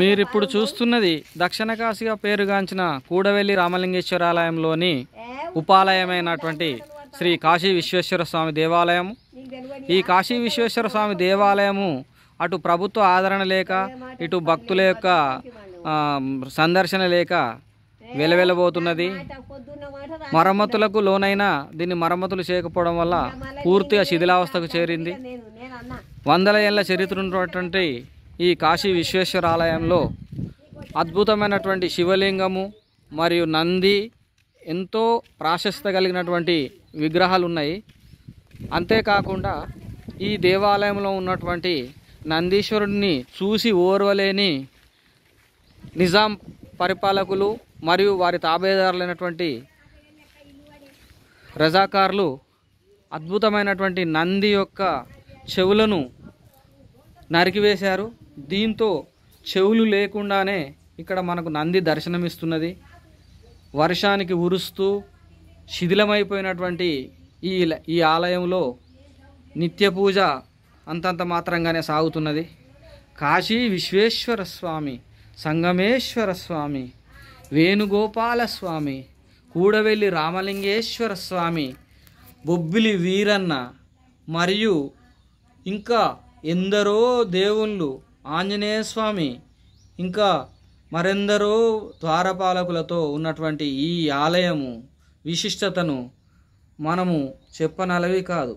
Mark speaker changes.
Speaker 1: మీరు ఇప్పుడు చూస్తున్నది దక్షిణ కాశీగా పేరుగాంచిన కూడవెల్లి రామలింగేశ్వరాలయంలోని ఉపాలయమైనటువంటి శ్రీ కాశీ విశ్వేశ్వర స్వామి దేవాలయం ఈ కాశీ విశ్వేశ్వర స్వామి దేవాలయము అటు ప్రభుత్వ ఆదరణ లేక ఇటు భక్తుల యొక్క సందర్శన లేక వెలవెలబోతున్నది మరమ్మతులకు లోనైన దీన్ని మరమ్మతులు చేయకపోవడం వల్ల పూర్తిగా శిథిలావస్థకు చేరింది వందల ఏళ్ళ చరిత్ర ఉన్నటువంటి ఈ కాశీ విశ్వేశ్వర ఆలయంలో అద్భుతమైనటువంటి శివలింగము మరియు నంది ఎంతో ప్రాశస్త కలిగినటువంటి విగ్రహాలు ఉన్నాయి అంతేకాకుండా ఈ దేవాలయంలో ఉన్నటువంటి నందీశ్వరుడిని చూసి ఓర్వలేని నిజాం పరిపాలకులు మరియు వారి తాబేదారులైనటువంటి రజాకారులు అద్భుతమైనటువంటి నంది యొక్క చెవులను నరికివేశారు దీంతో చెవులు లేకుండానే ఇక్కడ మనకు నంది దర్శనమిస్తున్నది వర్షానికి ఉరుస్తూ శిథిలమైపోయినటువంటి ఈ ఈ ఆలయంలో నిత్య పూజ అంతంత మాత్రంగానే సాగుతున్నది కాశీ విశ్వేశ్వర స్వామి సంగమేశ్వర స్వామి వేణుగోపాల స్వామి కూడవెల్లి రామలింగేశ్వర స్వామి బొబ్బిలి వీరన్న మరియు ఇంకా ఎందరో దేవుళ్ళు ఆంజనేయ స్వామి ఇంకా మరెందరో ద్వారపాలకులతో ఉన్నటువంటి ఈ ఆలయము విశిష్టతను మనము చెప్పనలవి కాదు